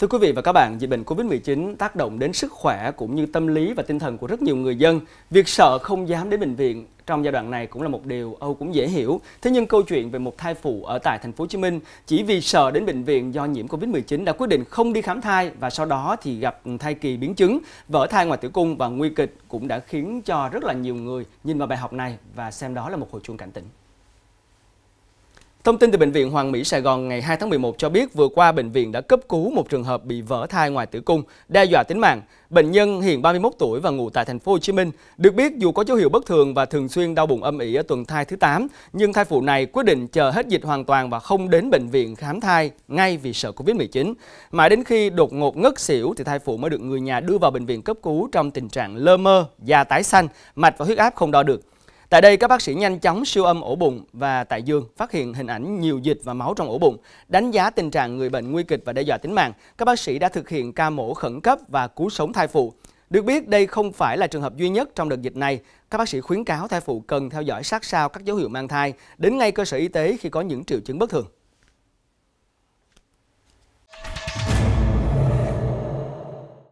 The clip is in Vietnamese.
Thưa quý vị và các bạn, dịch bệnh COVID-19 tác động đến sức khỏe cũng như tâm lý và tinh thần của rất nhiều người dân. Việc sợ không dám đến bệnh viện trong giai đoạn này cũng là một điều Âu cũng dễ hiểu. Thế nhưng câu chuyện về một thai phụ ở tại thành phố Hồ Chí Minh chỉ vì sợ đến bệnh viện do nhiễm Covid-19 đã quyết định không đi khám thai và sau đó thì gặp thai kỳ biến chứng, vỡ thai ngoài tử cung và nguy kịch cũng đã khiến cho rất là nhiều người nhìn vào bài học này và xem đó là một hồi chuông cảnh tỉnh. Thông tin từ Bệnh viện Hoàng Mỹ Sài Gòn ngày 2 tháng 11 cho biết vừa qua bệnh viện đã cấp cứu một trường hợp bị vỡ thai ngoài tử cung, đe dọa tính mạng. Bệnh nhân hiện 31 tuổi và ngủ tại thành phố Hồ Chí Minh. Được biết dù có dấu hiệu bất thường và thường xuyên đau bụng âm ỉ ở tuần thai thứ 8, nhưng thai phụ này quyết định chờ hết dịch hoàn toàn và không đến bệnh viện khám thai ngay vì sợ Covid-19. Mãi đến khi đột ngột ngất xỉu thì thai phụ mới được người nhà đưa vào bệnh viện cấp cứu trong tình trạng lơ mơ, da tái xanh, mạch và huyết áp không đo được. Tại đây, các bác sĩ nhanh chóng siêu âm ổ bụng và tại dương phát hiện hình ảnh nhiều dịch và máu trong ổ bụng. Đánh giá tình trạng người bệnh nguy kịch và đe dọa tính mạng, các bác sĩ đã thực hiện ca mổ khẩn cấp và cứu sống thai phụ. Được biết, đây không phải là trường hợp duy nhất trong đợt dịch này. Các bác sĩ khuyến cáo thai phụ cần theo dõi sát sao các dấu hiệu mang thai, đến ngay cơ sở y tế khi có những triệu chứng bất thường.